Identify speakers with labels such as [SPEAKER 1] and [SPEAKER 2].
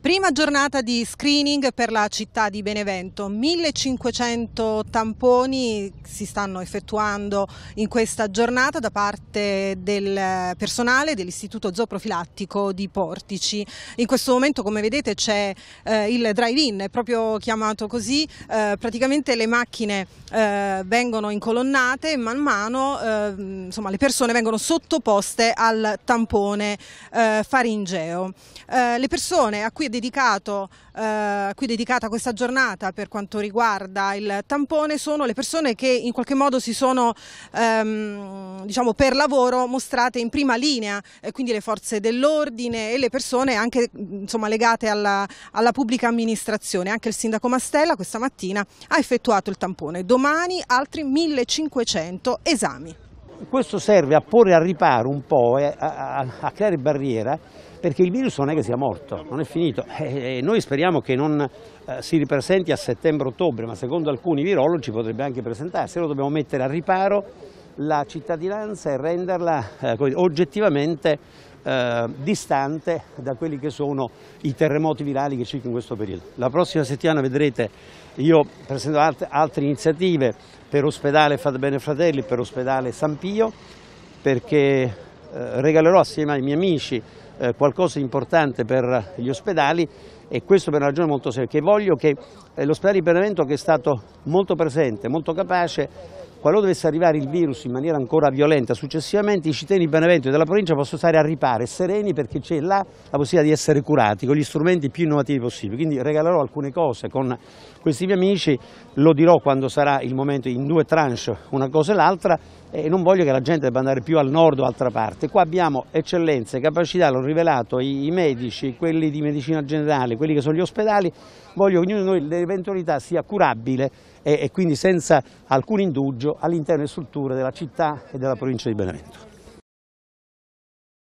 [SPEAKER 1] Prima giornata di screening per la città di Benevento, 1500 tamponi si stanno effettuando in questa giornata da parte del personale dell'Istituto Zooprofilattico di Portici. In questo momento come vedete c'è eh, il drive-in, è proprio chiamato così, eh, praticamente le macchine eh, vengono incolonnate e man mano ehm, insomma, le persone vengono sottoposte al tampone eh, faringeo. Eh, le persone a cui dedicato, eh, qui è dedicata questa giornata per quanto riguarda il tampone sono le persone che in qualche modo si sono ehm, diciamo per lavoro mostrate in prima linea, eh, quindi le forze dell'ordine e le persone anche insomma, legate alla, alla pubblica amministrazione. Anche il sindaco Mastella questa mattina ha effettuato il tampone, domani altri 1500 esami. Questo
[SPEAKER 2] serve a porre al riparo un po', eh, a, a, a creare barriera perché il virus non è che sia morto, non è finito. E eh, eh, noi speriamo che non eh, si ripresenti a settembre-ottobre, ma secondo alcuni virologi potrebbe anche presentarsi. Allora dobbiamo mettere a riparo la cittadinanza e renderla eh, oggettivamente eh, distante da quelli che sono i terremoti virali che circa in questo periodo. La prossima settimana vedrete, io presento alt altre iniziative per ospedale Fate Bene Fratelli, per ospedale San Pio, perché eh, regalerò assieme ai miei amici eh, qualcosa di importante per gli ospedali e questo per una ragione molto seria, che voglio che eh, l'ospedale di Benevento che è stato molto presente, molto capace, qualora dovesse arrivare il virus in maniera ancora violenta successivamente, i cittadini di Benevento e della provincia possono stare a riparo sereni perché c'è là la possibilità di essere curati con gli strumenti più innovativi possibili. Quindi regalerò alcune cose con questi miei amici, lo dirò quando sarà il momento in due tranche, una cosa e l'altra, e non voglio che la gente debba andare più al nord o altra parte. Qua abbiamo eccellenze, capacità, l'ho rivelato, i, medici, quelli di medicina generale, quelli che sono gli ospedali, voglio che ognuno di noi l'eventualità sia curabile e, e quindi senza alcun indugio all'interno delle strutture della città e della provincia di Benevento.